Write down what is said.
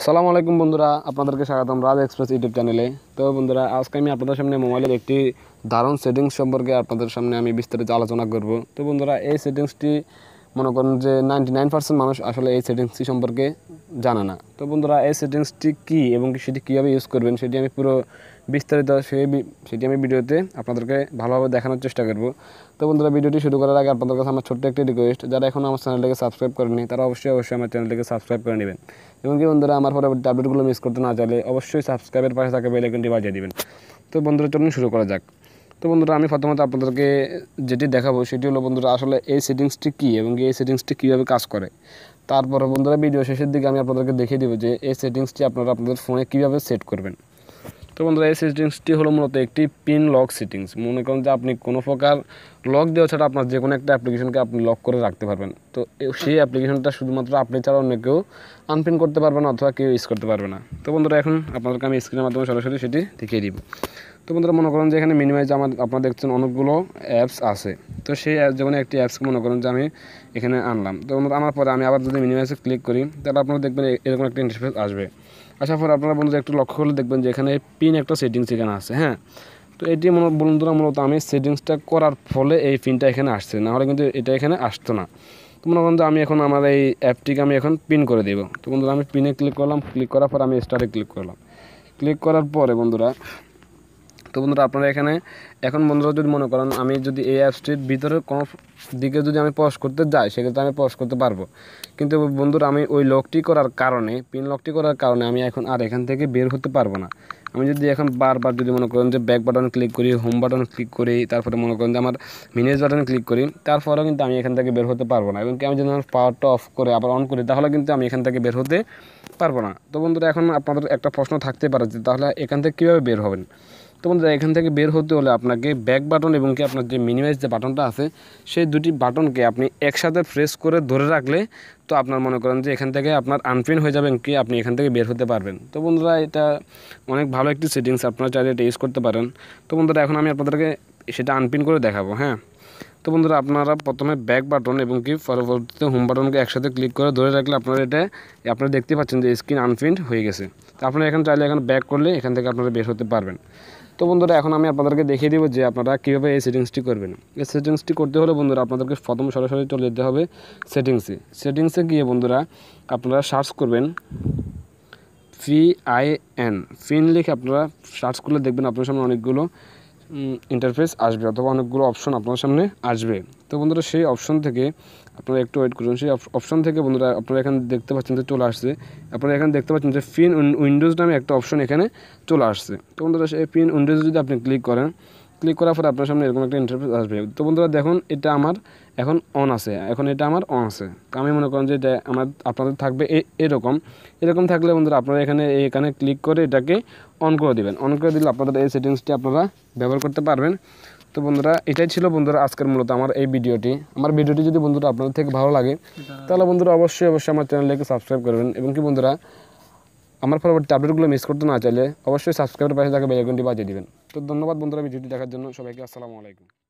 আসসালামু আলাইকুম বন্ধুরা আপনাদেরকে স্বাগতম রাজ এক্সপ্রেস ইউটিউব চ্যানেলে তো বন্ধুরা আজকে আমি আপনাদের সামনে মোবাইলের একটি দারুণ সেটিংস সম্পর্কে আপনাদের সামনে আমি বিস্তারিত আলোচনা করব তো বন্ধুরা এই সেটিংসটি মনে করেন যে নাইনটি মানুষ আসলে এই সেটিংসটি সম্পর্কে জানা না তো বন্ধুরা এই সেটিংসটি কী এবং সেটি কীভাবে ইউজ করবেন সেটি আমি পুরো বিস্তারিত সেটি আমি ভিডিওতে আপনাদেরকে ভালোভাবে দেখানোর চেষ্টা করব তো বন্ধুরা ভিডিওটি শুরু করার আগে আপনাদের কাছে আমার ছোট্ট একটি রিকোয়েস্ট যারা এখন আমার চ্যানেলটাকে সাবস্ক্রাইব করেনি তারা অবশ্যই অবশ্যই আমার চ্যানেলটাকে সাবস্ক্রাইব করে নেবেন এবং কি বন্ধুরা আমার পরবর্তী আপডেটগুলো মিস করতে না চাইলে অবশ্যই সাবস্ক্রাইবের পাশে থাকা বেলাইকনটি বাজিয়ে দেবেন তো বন্ধুরা চলুন শুরু করা যাক তো বন্ধুরা আমি প্রথমত আপনাদেরকে যেটি দেখাবো সেটি হলো বন্ধুরা আসলে এই সেটিংসটি কী এবং এই সেটিংসটি কীভাবে কাজ করে তারপরে বন্ধুরা ভিডিও শেষের দিকে আমি আপনাদেরকে দেখিয়ে দেবো যে এই সেটিংসটি আপনারা আপনাদের ফোনে কীভাবে সেট করবেন তো বন্ধুরা এই সেটিংসটি হলো মূলত একটি পিন লক সেটিংস মনে করুন যে আপনি কোনো প্রকার লক দেওয়া ছাড়া আপনার যে কোনো একটা অ্যাপ্লিকেশনকে আপনি লক করে রাখতে পারবেন তো সেই অ্যাপ্লিকেশনটা শুধুমাত্র আপনি ছাড়া অন্য কেউ আনপিন করতে পারবে না অথবা কেউ ইউজ করতে পারবে না তো বন্ধুরা এখন আপনাদেরকে আমি স্ক্রিনের মাধ্যমে সরাসরি সেটি দেখিয়ে দিব তো বন্ধুরা মনে করেন যে এখানে মিনিমাইজ আমার আপনারা দেখছেন অনেকগুলো অ্যাপস আছে তো সেই অ্যাপস যেমন একটি অ্যাপস মনে করেন যে আমি এখানে আনলাম তো আমার পরে আমি আবার যদি মিনিমাইজে ক্লিক করি তাহলে আপনারা দেখবেন এরকম একটা ইন্টারফেস আসবে আসার পর আপনারা বন্ধুরা একটু লক্ষ্য করলে দেখবেন যে এখানে পিন একটা সেটিংস এখানে আছে হ্যাঁ তো এটি বন্ধুরা মূলত আমি সেটিংসটা করার ফলে এই পিনটা এখানে আসছে না হলে কিন্তু এটা এখানে আসতো না তো মনে করেন যে আমি এখন আমার এই অ্যাপটিকে আমি এখন পিন করে দেবো তো বন্ধুরা আমি পিনে ক্লিক করলাম ক্লিক করার পর আমি স্টারে ক্লিক করলাম ক্লিক করার পরে বন্ধুরা তো বন্ধুরা আপনারা এখানে এখন বন্ধুরা যদি মনে করেন আমি যদি এই অ্যাপসটির ভিতরে কোনো দিকে যদি আমি পজ করতে যাই সেক্ষেত্রে আমি পজ করতে পারবো কিন্তু বন্ধুরা আমি ওই লকটি করার কারণে পিন লকটি করার কারণে আমি এখন আর এখান থেকে বের হতে পারবো না আমি যদি এখন বারবার যদি মনে করেন যে ব্যাক বাটন ক্লিক করি হোম বাটন ক্লিক করি তারপরে মনে করেন যে আমার মিনিজ বাটন ক্লিক করি তারপরেও কিন্তু আমি এখান থেকে বের হতে পারবো না এবং কি আমি যদি আমার পাওয়ারটা অফ করে আবার অন করি তাহলে কিন্তু আমি এখান থেকে বের হতে পারবো না তো বন্ধুরা এখন আপনাদের একটা প্রশ্ন থাকতে পারে যে তাহলে এখান থেকে কীভাবে বের হবেন তো বন্ধুরা এখান থেকে বের হতে হলে আপনাকে ব্যাক বাটন এবং কি আপনার যে মিনিমাইজ যে বাটনটা আছে সেই দুটি বাটনকে আপনি একসাথে প্রেস করে ধরে রাখলে তো আপনার মনে করেন যে এখান থেকে আপনার আনপ্রিন হয়ে যাবেন কি আপনি এখান থেকে বের হতে পারবেন তো বন্ধুরা এটা অনেক ভালো একটি সেটিংস আপনারা চাইলে এটা ইউজ করতে পারেন তো বন্ধুরা এখন আমি আপনাদেরকে সেটা আনপ্রিন করে দেখাবো হ্যাঁ তো বন্ধুরা আপনারা প্রথমে ব্যাক বাটন এবং কি পরবর্তীতে হোম বাটনকে একসাথে ক্লিক করে ধরে রাখলে আপনারা এটা আপনারা দেখতে পাচ্ছেন যে স্ক্রিন আনপ্রিন্ট হয়ে গেছে তো আপনারা এখন চাইলে এখন ব্যাক করলে এখান থেকে আপনারা বের হতে পারবেন তো বন্ধুরা এখন আমি আপনাদেরকে দেখিয়ে দেবো যে আপনারা কীভাবে এই সেটিংসটি করবেন এই সেটিংসটি করতে হলে বন্ধুরা আপনাদেরকে প্রথম সরাসরি চলে যেতে হবে সেটিংসে সেটিংসে গিয়ে বন্ধুরা আপনারা সার্চ করবেন পিআইএন ফিন লিখে আপনারা সার্চ করলে দেখবেন আপনার সামনে অনেকগুলো ইন্টারফেস আসবে অথবা অনেকগুলো অপশন আপনার সামনে আসবে তো বন্ধুরা সেই অপশন থেকে আপনারা একটু ওয়েট করুন সেই অপশন থেকে বন্ধুরা আপনারা এখানে দেখতে পাচ্ছেন যে চলে আসছে আপনারা এখানে দেখতে পাচ্ছেন যে পিন উইন্ডোজ নামে একটা অপশন এখানে চলে আসছে তো বন্ধুরা সেই পিন উইন্ডোজ যদি আপনি ক্লিক করেন ক্লিক করার পরে আপনার সামনে এরকম একটা ইন্টারফেস আসবে তো বন্ধুরা দেখুন এটা আমার এখন অন আছে এখন এটা আমার অন আছে তো আমি মনে করেন যে এটা আমার আপনাদের থাকবে এরকম এরকম থাকলে বন্ধুরা আপনারা এখানে এখানে ক্লিক করে এটাকে অন করে দেবেন অন করে দিলে আপনাদের এই সেটিংসটি আপনারা ব্যবহার করতে পারবেন তো বন্ধুরা এটাই ছিল বন্ধুরা আজকের মূলত আমার এই ভিডিওটি আমার ভিডিওটি যদি বন্ধুরা আপনাদের থেকে ভালো লাগে তাহলে বন্ধুরা অবশ্যই অবশ্যই আমার চ্যানেলটাকে সাবস্ক্রাইব করবেন এবং কি বন্ধুরা আমার পরবর্তী আপডেটগুলো মিস করতে না চাইলে অবশ্যই সাবস্ক্রাইবের পাশে তাকে বেলাইকনটি বাজিয়ে দেবেন তো ধন্যবাদ বন্ধুরা ভিডিওটি দেখার জন্য সবাইকে আসসালামু আলাইকুম